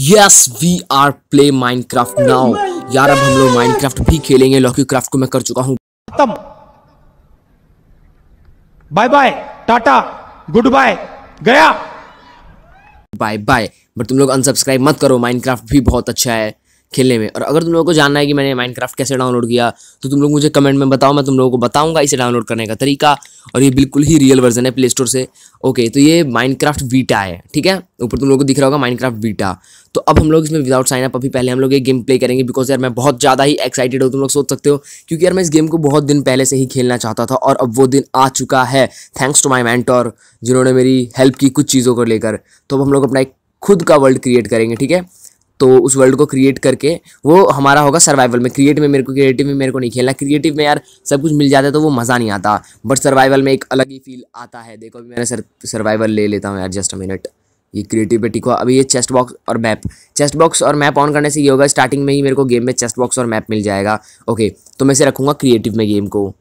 yes we are play Minecraft now यार अब हम लोग माइनक्राफ्ट भी खेलेंगे लॉकी क्राफ्ट को मैं कर चुका खत्म बाय बाय टाटा गुड बाय गया बाय बाय बट तुम लोग अनसब्सक्राइब मत करो माइनक्राफ्ट भी बहुत अच्छा है खेलने में और अगर तुम लोगों को जानना है कि मैंने माइनक्राफ्ट कैसे डाउनलोड किया तो तुम लोग मुझे कमेंट में बताओ मैं तुम लोगों को बताऊंगा इसे डाउनलोड करने का तरीका और ये बिल्कुल ही रियल वर्जन है प्ले स्टोर से ओके तो ये माइनक्राफ्ट वीटा है ठीक है ऊपर तुम लोगों को दिख रहा होगा माइनक्राफ्ट वीटा तो अब हम लोग इसमें विदाउट साइन अप अभी पहले हम लोग ये गेम प्ले करेंगे बिकॉज यार मैं बहुत ज़्यादा ही एक्साइटेड हूँ तुम लोग सोच सकते हो क्योंकि यार मैं इस गेम को बहुत दिन पहले से ही खेलना चाहता था और अब वो दिन आ चुका है थैंक्स टू माई मैंटोर जिन्होंने मेरी हेल्प की कुछ चीज़ों को लेकर तो अब हम लोग अपना एक खुद का वर्ल्ड क्रिएट करेंगे ठीक है तो उस वर्ल्ड को क्रिएट करके वो हमारा होगा सर्वाइवल में क्रिएट में मेरे को क्रिएटिव में मेरे को नहीं खेलना क्रिएटिव में यार सब कुछ मिल जाता है तो वो मज़ा नहीं आता बट सर्वाइवल में एक अलग ही फील आता है देखो अभी मैंने सर सर्वाइवल ले लेता हूँ यार जस्ट अ मिनट ये क्रिएटिव पे टिको अभी ये चेस्ट बॉक्स और मैप चेस्ट बॉक्स और मैप ऑन करने से ये होगा स्टार्टिंग में ही मेरे को गेम में चेस्ट बॉक्स और मैप मिल जाएगा ओके तो मैं इसे रखूँगा क्रिएटिव में गेम को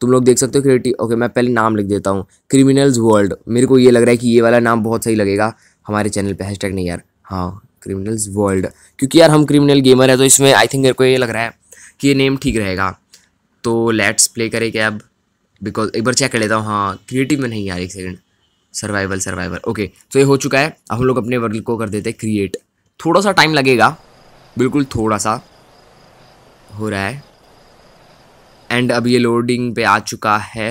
तुम लोग देख सकते हो क्रिएटिव ओके मैं पहले नाम लिख देता हूँ क्रिमिनल्स वर्ल्ड मेरे को ये लग रहा है कि ये वाला नाम बहुत सही लगेगा हमारे चैनल पर हैश नहीं यार हाँ क्रिमिनल्स वर्ल्ड क्योंकि यार हम क्रिमिनल गेमर है तो इसमें आई थिंक मेरे को ये लग रहा है कि ये नेम ठीक रहेगा तो लेट्स प्ले करें क्या अब बिकॉज एक बार चेक कर लेता हूँ हाँ क्रिएटिव में नहीं यार एक सेकेंड सर्वाइवल सर्वाइवल ओके तो ये हो चुका है अब हम लोग अपने वर्ल्ड को कर देते हैं क्रिएट थोड़ा सा टाइम लगेगा बिल्कुल थोड़ा सा हो रहा है एंड अब ये लोडिंग पे आ चुका है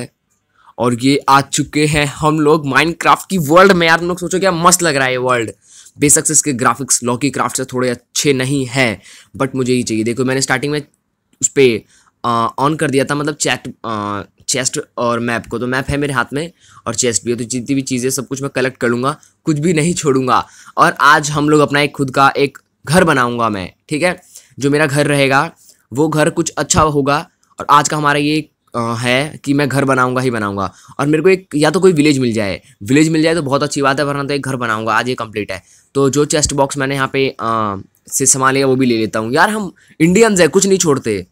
और ये आ चुके हैं हम लोग माइनक्राफ्ट की वर्ल्ड में यार तुम लोग सोचो क्या मस्त लग रहा है ये वर्ल्ड बेशक इसके ग्राफिक्स लॉकी क्राफ्ट से थोड़े अच्छे नहीं है बट मुझे ही चाहिए देखो मैंने स्टार्टिंग में उस पर ऑन कर दिया था मतलब चैट चेस्ट और मैप को तो मैप है मेरे हाथ में और चेस्ट भी है तो जितनी भी चीज़ें सब कुछ मैं कलेक्ट कर लूँगा कुछ भी नहीं छोड़ूंगा और आज हम लोग अपना एक खुद का एक घर बनाऊँगा मैं ठीक है जो मेरा घर रहेगा वो घर कुछ अच्छा होगा और आज का हमारा ये है कि मैं घर बनाऊंगा ही बनाऊंगा और मेरे को एक या तो कोई विलेज मिल जाए विलेज मिल जाए तो बहुत अच्छी बात है वरना तो एक घर बनाऊंगा आज ये कंप्लीट है तो जो चेस्ट बॉक्स मैंने यहाँ पे आ, से संभाल लिया वो भी ले लेता हूँ यार हम इंडियंस है कुछ नहीं छोड़ते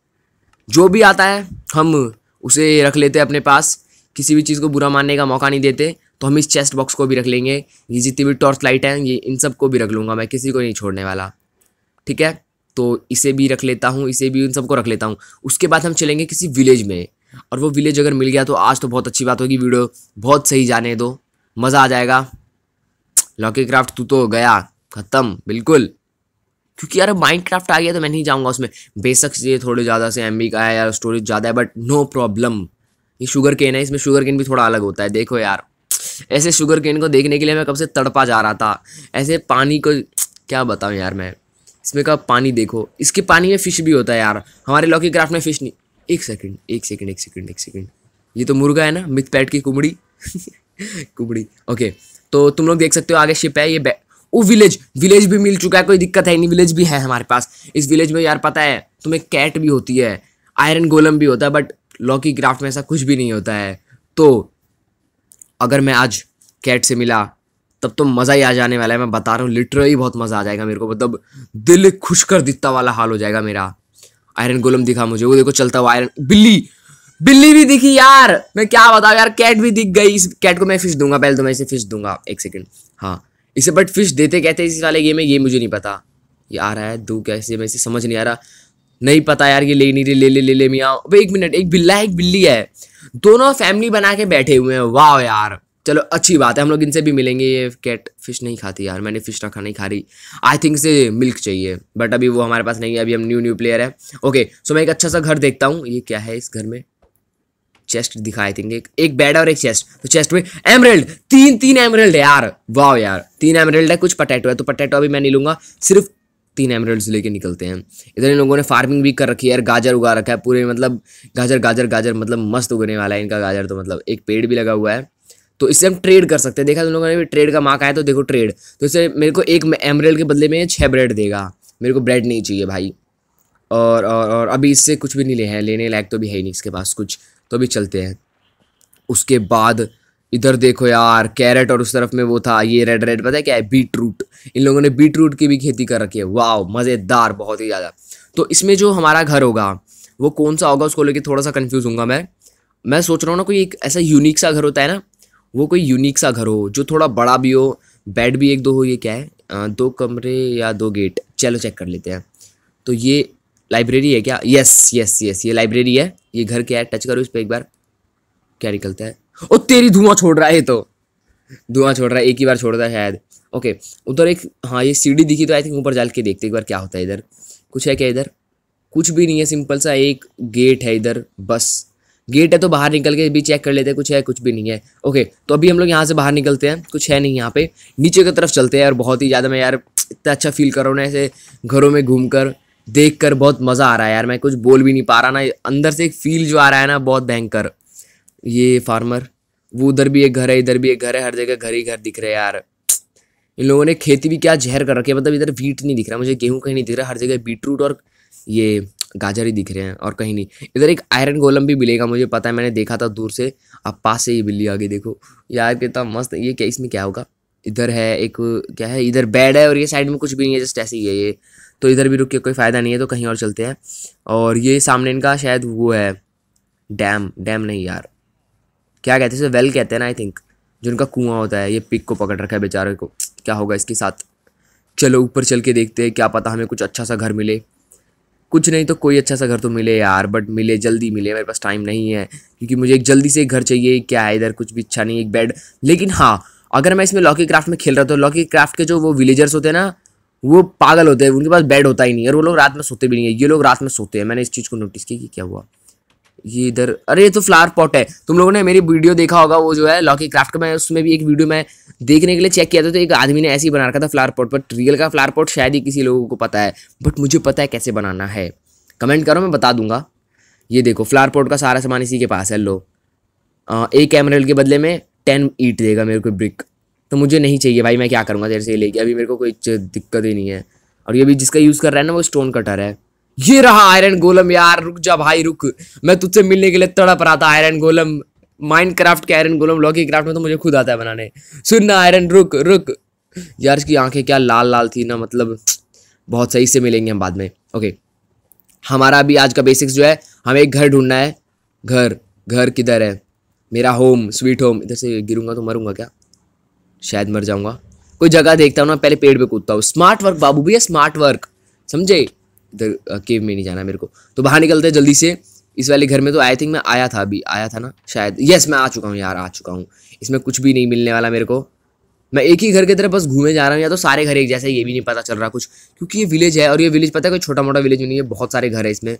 जो भी आता है हम उसे रख लेते हैं अपने पास किसी भी चीज़ को बुरा मानने का मौका नहीं देते तो हम इस चेस्ट बॉक्स को भी रख लेंगे ये जितनी भी टॉर्च लाइट है ये इन सब को भी रख लूँगा मैं किसी को नहीं छोड़ने वाला ठीक है तो इसे भी रख लेता हूँ इसे भी उन सबको रख लेता हूँ उसके बाद हम चलेंगे किसी विलेज में और वो विलेज अगर मिल गया तो आज तो बहुत अच्छी बात होगी वीडियो बहुत सही जाने दो मज़ा आ जाएगा लॉकी क्राफ्ट तू तो गया ख़त्म बिल्कुल क्योंकि यार माइंड क्राफ्ट आ गया तो मैं नहीं जाऊँगा उसमें बेशक ये थोड़े ज़्यादा से एम का है यार स्टोरेज ज़्यादा है बट नो प्रॉब्लम ये शुगर केन है इसमें शुगर केन भी थोड़ा अलग होता है देखो यार ऐसे शुगर केन को देखने के लिए मैं कब से तड़पा जा रहा था ऐसे पानी को क्या बताऊँ यार मैं इसमें कब पानी देखो इसके पानी में फ़िश भी होता है यार हमारे लॉकी क्राफ्ट में फ़िश नहीं एक सेकंड एक सेकंड एक सेकंड एक सेकंड ये तो मुर्गा है ना मिथ पैट की कुमड़ी कुबड़ी ओके तो तुम लोग देख सकते हो आगे शिप है ये ओ विलेज विलेज भी मिल चुका है कोई दिक्कत है नहीं विलेज भी है हमारे पास इस विलेज में यार पता है तुम्हें कैट भी होती है आयरन गोलम भी होता है बट लॉकी क्राफ्ट में ऐसा कुछ भी नहीं होता है तो अगर मैं आज कैट से मिला तब तो मज़ा ही आ जाने वाला है मैं बता रहा हूँ लिटरली बहुत मज़ा आ जाएगा मेरे को मतलब दिल खुश कर दिता वाला हाल हो जाएगा मेरा आयरन गोलम दिखा मुझे वो देखो चलता हुआ आयरन बिल्ली बिल्ली भी दिखी यार मैं क्या बताऊँ यार कैट भी दिख गई इस कैट को मैं फिश दूंगा पहले तो मैं इसे फिश दूंगा एक सेकंड हाँ इसे बट फिश देते कहते इस वाले गेम में ये मुझे नहीं पता ये आ रहा है दो कैसे मैं इसे समझ नहीं आ रहा नहीं पता यार ये ले नहीं रही ले ले ले ले मियाँ एक मिनट एक बिल्ला है एक बिल्ली है दोनों फैमिली बना के बैठे हुए हैं वाह यार चलो अच्छी बात है हम लोग इनसे भी मिलेंगे ये कैट फिश नहीं खाती यार मैंने फिश रखा नहीं खा रही आई थिंक से मिल्क चाहिए बट अभी वो हमारे पास नहीं है अभी हम न्यू न्यू प्लेयर है ओके सो मैं एक अच्छा सा घर देखता हूँ ये क्या है इस घर में चेस्ट दिखा आई थिंक एक एक बेड और एक चेस्ट तो चेस्ट में एमरेल्ड तीन तीन एमरेल्ड है यार वाह यार तीन एमरेल्ड है कुछ पटेटो है तो पटेटो अभी मैं नहीं लूँगा सिर्फ तीन एमरेल्ड लेके निकलते हैं इधर इन लोगों ने फार्मिंग भी कर रखी है यार गाजर उगा रखा है पूरे मतलब गाजर गाजर गाजर मतलब मस्त उगने वाला है इनका गाजर तो मतलब एक पेड़ भी लगा हुआ है तो इससे हम ट्रेड कर सकते हैं देखा तुम लोगों ने ट्रेड का मार्क आया तो देखो ट्रेड तो इससे मेरे को एक एमरेल के बदले में छः ब्रेड देगा मेरे को ब्रेड नहीं चाहिए भाई और और और अभी इससे कुछ भी नहीं ले है लेने लायक तो भी है ही नहीं इसके पास कुछ तो अभी चलते हैं उसके बाद इधर देखो यार कैरेट और उस तरफ में वो था ये रेड रेड पता है क्या है बीट रूट इन लोगों ने बीट रूट की भी खेती कर रखी है वाह मज़ेदार बहुत ही ज़्यादा तो इसमें जो हमारा घर होगा वो कौन सा होगा उसको लेके थोड़ा सा कन्फ्यूज़ हूँ मैं मैं सोच रहा हूँ ना कोई एक ऐसा यूनिक सा घर होता है ना वो कोई यूनिक सा घर हो जो थोड़ा बड़ा भी हो बेड भी एक दो हो ये क्या है आ, दो कमरे या दो गेट चलो चेक कर लेते हैं तो ये लाइब्रेरी है क्या यस यस यस ये लाइब्रेरी है ये घर क्या है टच करो इस पर एक बार क्या निकलता है ओ तेरी धुआं छोड़ रहा है तो धुआं छोड़ रहा है एक ही बार छोड़ रहा है शायद ओके उधर एक हाँ ये सीढ़ी दिखी तो आई थिंक ऊपर जाल के देखते एक बार क्या होता है इधर कुछ है क्या इधर कुछ भी नहीं है सिंपल सा एक गेट है इधर बस गेट है तो बाहर निकल के भी चेक कर लेते हैं कुछ है कुछ भी नहीं है ओके तो अभी हम लोग यहाँ से बाहर निकलते हैं कुछ है नहीं यहाँ पे नीचे की तरफ चलते हैं और बहुत ही ज़्यादा मैं यार इतना अच्छा फील कर रहा हूँ ना ऐसे घरों में घूम कर देख कर बहुत मज़ा आ रहा है यार मैं कुछ बोल भी नहीं पा रहा ना अंदर से एक फील जो आ रहा है ना बहुत भयंकर ये फार्मर वो उधर भी एक घर है इधर भी एक घर है हर जगह घर ही घर दिख रहे हैं यार इन लोगों ने खेती भी क्या जहर कर रखी है मतलब इधर वीट नहीं दिख रहा मुझे गेहूँ कहीं नहीं दिख रहा हर जगह बीट रूट और ये गाजर ही दिख रहे हैं और कहीं नहीं इधर एक आयरन गोलम भी मिलेगा मुझे पता है मैंने देखा था दूर से अब पास से ही बिल्ली आगे देखो यार कितना मस्त ये क्या इसमें क्या होगा इधर है एक क्या है इधर बेड है और ये साइड में कुछ भी नहीं है जस्ट ऐसे ही है ये तो इधर भी रुक के कोई फ़ायदा नहीं है तो कहीं और चलते हैं और ये सामने इनका शायद वो है डैम डैम नहीं यार क्या कहते हैं वेल कहते हैं ना आई थिंक जो इनका कुआं होता है ये पिक को पकड़ रखा है बेचारे को क्या होगा इसके साथ चलो ऊपर चल के देखते हैं क्या पता हमें कुछ अच्छा सा घर मिले कुछ नहीं तो कोई अच्छा सा घर तो मिले यार बट मिले जल्दी मिले मेरे पास टाइम नहीं है क्योंकि मुझे एक जल्दी से एक घर चाहिए क्या है इधर कुछ भी अच्छा नहीं एक बेड लेकिन हाँ अगर मैं इसमें लॉकी क्राफ्ट में खेल रहा था लॉकी तो क्राफ्ट के जो वो विलेजर्स होते हैं ना वो पागल होते हैं उनके पास बेड होता ही नहीं और वो लोग रात में सोते भी नहीं है ये लोग रात में सोते हैं मैंने इस चीज़ को नोटिस किया कि क्या हुआ ये इधर अरे ये तो फ्लावर पॉट है तुम लोगों ने मेरी वीडियो देखा होगा वो जो है लॉकी क्राफ्ट का मैं उसमें भी एक वीडियो में देखने के लिए चेक किया था तो एक आदमी ने ऐसे ही बना रखा था फ्लावर पॉट बट रियल का फ्लावर पॉट शायद ही किसी लोगों को पता है बट मुझे पता है कैसे बनाना है कमेंट करो मैं बता दूंगा ये देखो फ्लावर पॉट का सारा सामान इसी के पास है लो आ, एक एमरल्ड के बदले में टेन ईट देगा मेरे को ब्रिक तो मुझे नहीं चाहिए भाई मैं क्या करूँगा तेरे से लेके अभी मेरे को कोई दिक्कत ही नहीं है और ये भी जिसका यूज़ कर रहा है ना वो स्टोन कटर है ये रहा आयरन गोलम यार रुक जा भाई रुक मैं तुझसे मिलने के लिए तड़प रहा था आयरन गोलम माइंड क्राफ्ट के आयरन गोलम लॉकी क्राफ्ट में तो मुझे खुद आता है बनाने सुन ना आयरन रुक रुक यार इसकी आंखें क्या लाल लाल थी ना मतलब बहुत सही से मिलेंगे हम बाद में ओके हमारा अभी आज का बेसिक्स जो है हमें एक घर ढूंढना है घर घर किधर है मेरा होम स्वीट होम इधर से गिरूंगा तो मरूंगा क्या शायद मर जाऊंगा कोई जगह देखता हूँ ना पहले पेड़ पे कूदता हूँ स्मार्ट वर्क बाबू भैया स्मार्ट वर्क समझे इधर केव में नहीं जाना मेरे को तो बाहर निकलते हैं जल्दी से इस वाले घर में तो आई थिंक मैं आया था अभी आया था ना शायद यस मैं आ चुका हूँ यार आ चुका हूँ इसमें कुछ भी नहीं मिलने वाला मेरे को मैं एक ही घर की तरफ बस घूमे जा रहा हूँ या तो सारे घर एक जैसे ये भी नहीं पता चल रहा कुछ क्योंकि ये विलेज है और ये विलेज पता है कोई छोटा मोटा विलेज नहीं है बहुत सारे घर है इसमें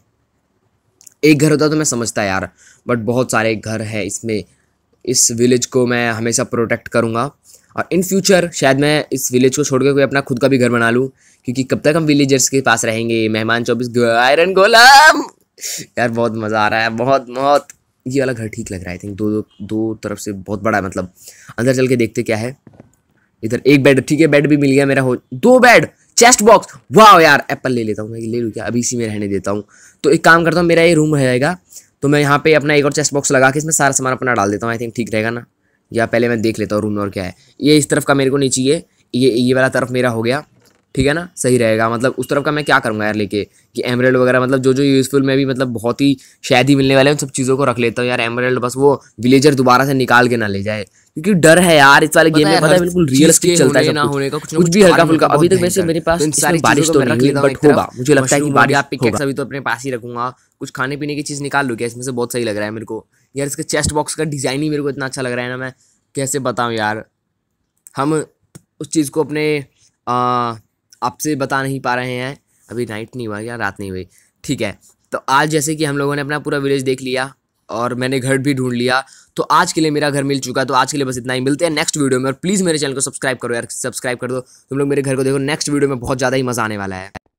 एक घर होता तो मैं समझता यार बट बहुत सारे घर है इसमें इस विलेज को मैं हमेशा प्रोटेक्ट करूँगा और इन फ्यूचर शायद मैं इस विलेज को छोड़ के कोई अपना खुद का भी घर बना लूँ क्योंकि कब तक हम विलेजर्स के पास रहेंगे मेहमान चौबीस आयरन गोलम यार बहुत मज़ा आ रहा है बहुत बहुत ये वाला घर ठीक लग रहा है आई थिंक दो दो दो तरफ से बहुत बड़ा है मतलब अंदर चल के देखते क्या है इधर एक बेड ठीक है बेड भी मिल गया मेरा हो दो बेड चेस्ट बॉक्स वाह यार एप्पल ले लेता हूँ मैं ले लूँ क्या अभी इसी में रहने देता हूँ तो एक काम करता हूँ मेरा ये रूम रह जाएगा तो मैं यहाँ पे अपना एक और चेस्ट बॉक्स लगा के इसमें सारा सामान अपना डाल देता हूँ आई थिंक ठीक रहेगा ना या पहले मैं देख लेता हूँ रूम में और क्या है ये इस तरफ का मेरे को नहीं चाहिए ये ये वाला तरफ मेरा हो गया ठीक है ना सही रहेगा मतलब उस तरफ का मैं क्या करूँगा यार लेके कि एमरेल्ड वगैरह मतलब जो जो यूज़फुल में भी मतलब बहुत ही शायद ही मिलने वाले हैं उन सब चीज़ों को रख लेता हूँ यार एमरेल्ड बस वो विलेजर दोबारा से निकाल के ना ले जाए क्योंकि डर है यार इस वाले गेम में पता है बिल्कुल रियल रियलिस्टिक चलता है ना होने का कुछ, कुछ भी हल्का फुल्का अभी तक वैसे मेरे पास तो सारी बारिश तो रख लेता बट होगा मुझे लगता है कि बारिश आप पिक अभी तो अपने पास ही रखूंगा कुछ खाने पीने की चीज़ निकाल क्या इसमें से बहुत सही लग रहा है मेरे को यार इसके चेस्ट बॉक्स का डिज़ाइन ही मेरे को इतना अच्छा लग रहा है ना मैं कैसे बताऊँ यार हम उस चीज़ को अपने आपसे बता नहीं पा रहे हैं अभी नाइट नहीं हुआ या रात नहीं हुई ठीक है तो आज जैसे कि हम लोगों ने अपना पूरा विलेज देख लिया और मैंने घर भी ढूंढ लिया तो आज के लिए मेरा घर मिल चुका तो आज के लिए बस इतना ही मिलते हैं नेक्स्ट वीडियो में और प्लीज़ मेरे चैनल को सब्सक्राइब करो यार सब्सक्राइब कर दो तुम लोग मेरे घर को देखो नेक्स्ट वीडियो में बहुत ज़्यादा ही मज़ा आने वाला है